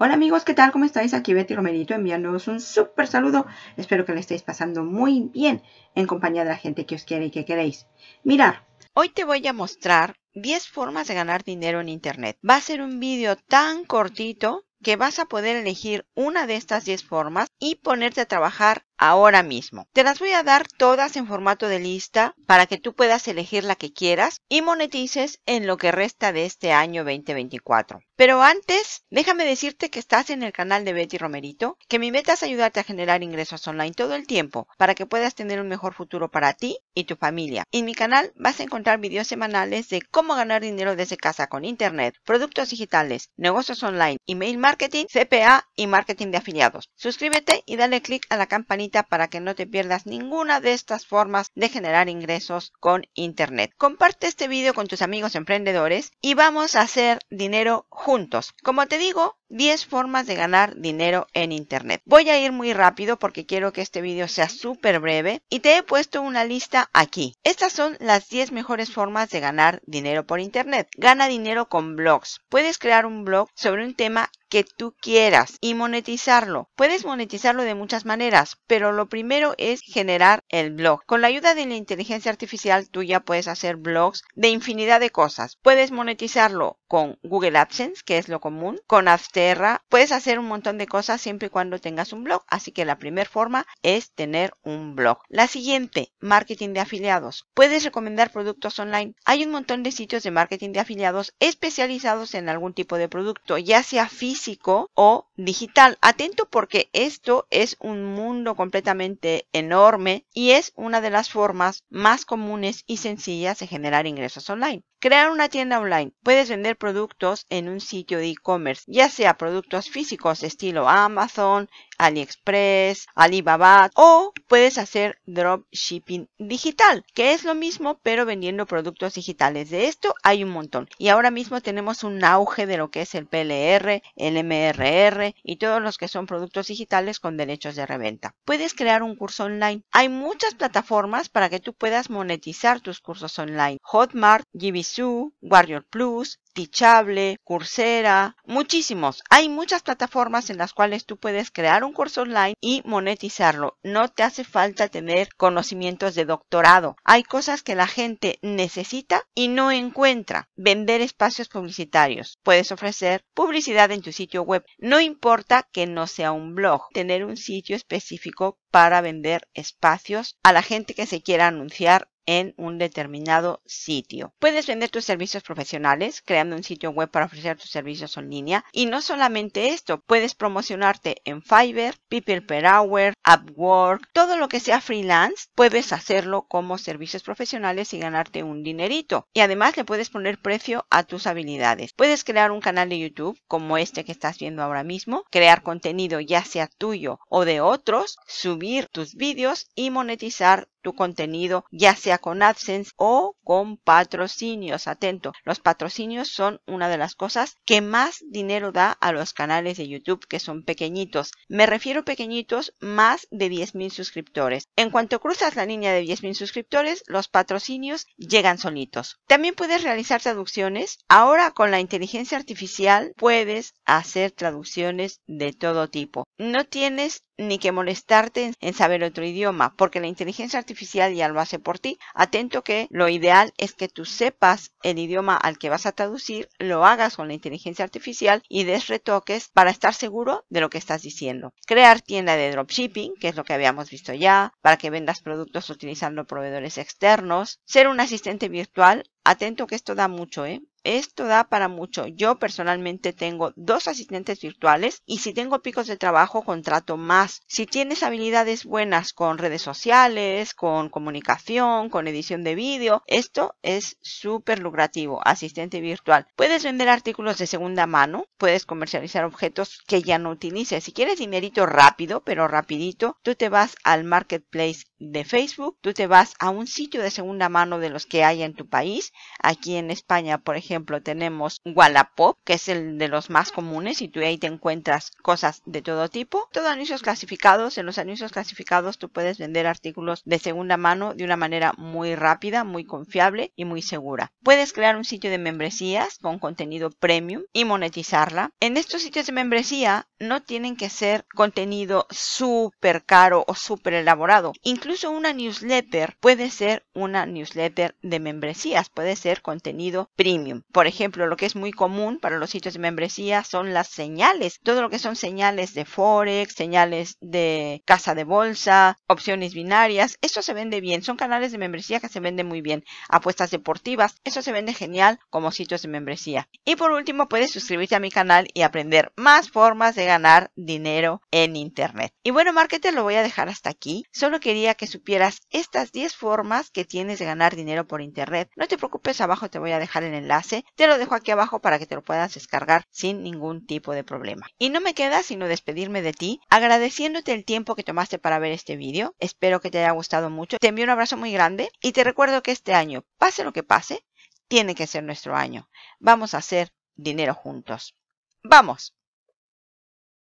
Hola amigos, ¿qué tal? ¿Cómo estáis? Aquí Betty Romerito enviándoos un súper saludo. Espero que le estéis pasando muy bien en compañía de la gente que os quiere y que queréis. Mirar. Hoy te voy a mostrar 10 formas de ganar dinero en Internet. Va a ser un vídeo tan cortito que vas a poder elegir una de estas 10 formas y ponerte a trabajar ahora mismo. Te las voy a dar todas en formato de lista para que tú puedas elegir la que quieras y monetices en lo que resta de este año 2024. Pero antes, déjame decirte que estás en el canal de Betty Romerito, que mi meta es ayudarte a generar ingresos online todo el tiempo para que puedas tener un mejor futuro para ti y tu familia. En mi canal vas a encontrar videos semanales de cómo ganar dinero desde casa con internet, productos digitales, negocios online, email marketing, CPA y marketing de afiliados. Suscríbete y dale click a la campanita para que no te pierdas ninguna de estas formas de generar ingresos con Internet. Comparte este video con tus amigos emprendedores y vamos a hacer dinero juntos. Como te digo, 10 formas de ganar dinero en internet. Voy a ir muy rápido porque quiero que este vídeo sea súper breve y te he puesto una lista aquí. Estas son las 10 mejores formas de ganar dinero por internet. Gana dinero con blogs. Puedes crear un blog sobre un tema que tú quieras y monetizarlo. Puedes monetizarlo de muchas maneras, pero lo primero es generar el blog. Con la ayuda de la inteligencia artificial tú ya puedes hacer blogs de infinidad de cosas. Puedes monetizarlo con Google AdSense, que es lo común, con AdSense Puedes hacer un montón de cosas siempre y cuando tengas un blog. Así que la primera forma es tener un blog. La siguiente, marketing de afiliados. Puedes recomendar productos online. Hay un montón de sitios de marketing de afiliados especializados en algún tipo de producto, ya sea físico o digital. Atento porque esto es un mundo completamente enorme y es una de las formas más comunes y sencillas de generar ingresos online. Crear una tienda online. Puedes vender productos en un sitio de e-commerce, ya sea productos físicos estilo Amazon, AliExpress, Alibaba o puedes hacer dropshipping digital, que es lo mismo pero vendiendo productos digitales. De esto hay un montón y ahora mismo tenemos un auge de lo que es el PLR, el MRR y todos los que son productos digitales con derechos de reventa. Puedes crear un curso online. Hay muchas plataformas para que tú puedas monetizar tus cursos online. Hotmart, Jibisu, Warrior Plus, Teachable, Coursera, muchísimos. Hay muchas plataformas en las cuales tú puedes crear un curso online y monetizarlo. No te hace falta tener conocimientos de doctorado. Hay cosas que la gente necesita y no encuentra. Vender espacios publicitarios. Puedes ofrecer publicidad en tu sitio web. No importa que no sea un blog. Tener un sitio específico para vender espacios a la gente que se quiera anunciar en un determinado sitio. Puedes vender tus servicios profesionales creando un sitio web para ofrecer tus servicios en línea. Y no solamente esto, puedes promocionarte en Fiverr, People Per Hour, Upwork, todo lo que sea freelance, puedes hacerlo como servicios profesionales y ganarte un dinerito. Y además le puedes poner precio a tus habilidades. Puedes crear un canal de YouTube como este que estás viendo ahora mismo, crear contenido ya sea tuyo o de otros, subir tus vídeos y monetizar tu contenido, ya sea con AdSense o con patrocinios. Atento, los patrocinios son una de las cosas que más dinero da a los canales de YouTube que son pequeñitos. Me refiero pequeñitos más de 10.000 suscriptores. En cuanto cruzas la línea de 10.000 suscriptores, los patrocinios llegan solitos. También puedes realizar traducciones. Ahora con la inteligencia artificial puedes hacer traducciones de todo tipo. No tienes ni que molestarte en saber otro idioma, porque la inteligencia artificial artificial ya lo hace por ti. Atento que lo ideal es que tú sepas el idioma al que vas a traducir, lo hagas con la inteligencia artificial y des retoques para estar seguro de lo que estás diciendo. Crear tienda de dropshipping, que es lo que habíamos visto ya, para que vendas productos utilizando proveedores externos. Ser un asistente virtual Atento que esto da mucho, ¿eh? Esto da para mucho. Yo personalmente tengo dos asistentes virtuales y si tengo picos de trabajo contrato más. Si tienes habilidades buenas con redes sociales, con comunicación, con edición de vídeo, esto es súper lucrativo, asistente virtual. Puedes vender artículos de segunda mano, puedes comercializar objetos que ya no utilices. Si quieres dinerito rápido, pero rapidito, tú te vas al marketplace de Facebook, tú te vas a un sitio de segunda mano de los que hay en tu país, aquí en España, por ejemplo, ejemplo, tenemos Wallapop, que es el de los más comunes y tú ahí te encuentras cosas de todo tipo. todos anuncios clasificados. En los anuncios clasificados tú puedes vender artículos de segunda mano de una manera muy rápida, muy confiable y muy segura. Puedes crear un sitio de membresías con contenido premium y monetizarla. En estos sitios de membresía no tienen que ser contenido súper caro o súper elaborado. Incluso una newsletter puede ser una newsletter de membresías, puede ser contenido premium por ejemplo, lo que es muy común para los sitios de membresía son las señales. Todo lo que son señales de Forex, señales de casa de bolsa, opciones binarias, eso se vende bien. Son canales de membresía que se venden muy bien. Apuestas deportivas, eso se vende genial como sitios de membresía. Y por último, puedes suscribirte a mi canal y aprender más formas de ganar dinero en Internet. Y bueno, marketer, lo voy a dejar hasta aquí. Solo quería que supieras estas 10 formas que tienes de ganar dinero por Internet. No te preocupes, abajo te voy a dejar el enlace te lo dejo aquí abajo para que te lo puedas descargar sin ningún tipo de problema. Y no me queda sino despedirme de ti agradeciéndote el tiempo que tomaste para ver este vídeo. Espero que te haya gustado mucho. Te envío un abrazo muy grande y te recuerdo que este año, pase lo que pase, tiene que ser nuestro año. Vamos a hacer dinero juntos. ¡Vamos!